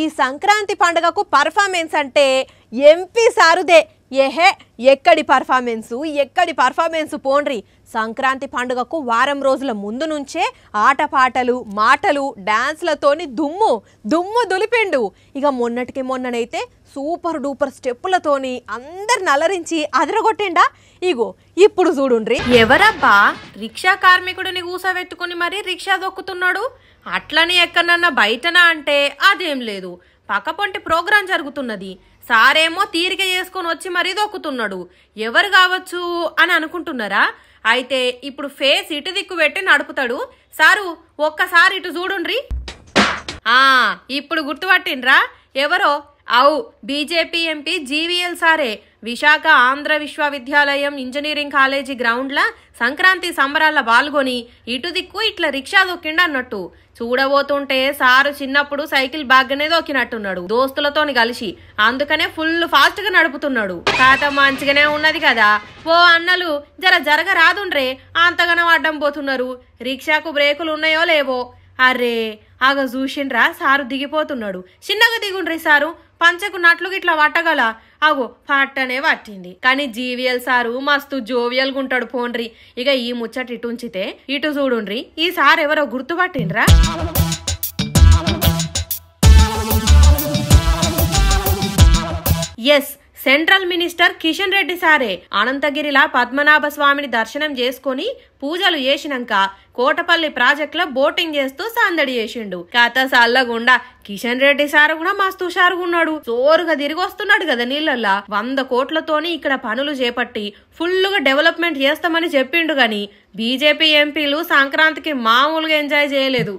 ఈ సంక్రాంతి పండుగకు పర్ఫార్మెన్స్ అంటే ఎంపీ సారుదే ఏహే ఎక్కడి పర్ఫార్మెన్సు ఎక్కడి పర్ఫార్మెన్సు పోండ్రి సంక్రాంతి పండుగకు వారం రోజుల ముందు నుంచే ఆటపాటలు మాటలు డ్యాన్స్లతోని దుమ్ము దుమ్ము దులిపిండు ఇక మొన్నటికి మొన్ననైతే సూపర్ డూపర్ స్టెప్పులతోని అందరు నలరించి అదరగొట్టిండా ఇగో ఇప్పుడు చూడుండ్రి ఎవరబ్బా రిక్షా కార్మికుడిని కూసవెత్తుకుని మరీ రిక్షా దొక్కుతున్నాడు అట్లని ఎక్కడన్నా బయటనా అంటే అదేం లేదు పక్కపొంటి ప్రోగ్రాం జరుగుతున్నది సారేమో తీరిక చేసుకొని వచ్చి మరీ దొక్కుతున్నాడు ఎవరు కావచ్చు అని అనుకుంటున్నారా అయితే ఇప్పుడు ఫేస్ ఇటు దిక్కు పెట్టి నడుపుతాడు సారు ఒక్కసారి ఇటు చూడుండ్రి ఆ ఇప్పుడు గుర్తుపట్టిండ్రా ఎవరో అవు బీజేపీ ఎంపీ జీవీఎల్ సారే విశాఖ ఆంధ్ర విశ్వవిద్యాలయం ఇంజనీరింగ్ కాలేజీ గ్రౌండ్ల సంక్రాంతి సంబరాల పాల్గొని ఇటు దిక్కు ఇట్లా రిక్షా దొక్కిండు అన్నట్టు చూడబోతుంటే సారు చిన్నప్పుడు సైకిల్ బాగానే దొక్కినట్టున్నాడు దోస్తులతోని కలిసి అందుకనే ఫుల్ ఫాస్ట్ గా నడుపుతున్నాడు కాట మంచిగానే ఉన్నది కదా ఓ అన్నలు జర జరగ రాదుండ్రే అంతగానో అడ్డం పోతున్నారు రిక్షాకు బ్రేకులు ఉన్నాయో లేవో అరే ఆగ చూసిండ్రా సారు దిగిపోతున్నాడు చిన్నగా దిగుండ్రీ సారు పంచకు నట్లు గిట్లా వట్టగల అగో అనే పట్టింది కానీ జీవిఎల్ సారు మస్తు జోవియల్ గుంటాడు పోన్రి ఇక ఈ ముచ్చట ఇటు ఉంచితే ఇటు చూడుండ్రి ఈ సార్ ఎవరో గుర్తుపట్టిండ్రా yes central minister Kishan Reddy సారే అనంతగిరిలా పద్మనాభ స్వామిని దర్శనం చేసుకుని పూజలు చేసినాక కోటపల్లి లో బోటింగ్ చేస్తూ సందడి చేసిండు కథ సల్లగుండా కిషన్ రెడ్డి సార్ కూడా మస్తు ఉన్నాడు జోరుగా తిరిగి వస్తున్నాడు కదా నీళ్ళల్లా వంద కోట్లతోని ఇక్కడ పనులు చేపట్టి ఫుల్గా డెవలప్మెంట్ చేస్తామని చెప్పిండు గాని బీజేపీ ఎంపీలు సంక్రాంతికి మామూలుగా ఎంజాయ్ చేయలేదు